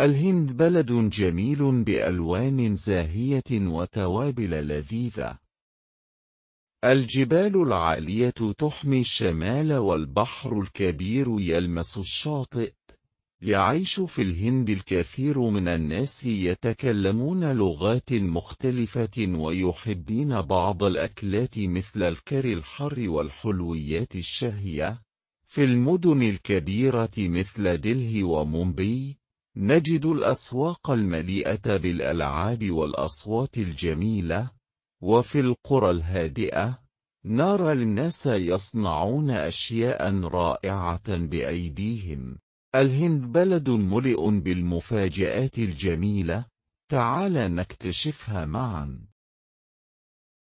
الهند بلد جميل بألوان زاهية وتوابل لذيذة. الجبال العالية تحمي الشمال والبحر الكبير يلمس الشاطئ. يعيش في الهند الكثير من الناس يتكلمون لغات مختلفة ويحبين بعض الأكلات مثل الكري الحر والحلويات الشهية. في المدن الكبيرة مثل دلهي ومومبي، نجد الأسواق المليئة بالألعاب والأصوات الجميلة، وفي القرى الهادئة، نرى الناس يصنعون أشياء رائعة بأيديهم. الهند بلد ملئ بالمفاجآت الجميلة، تعال نكتشفها معا.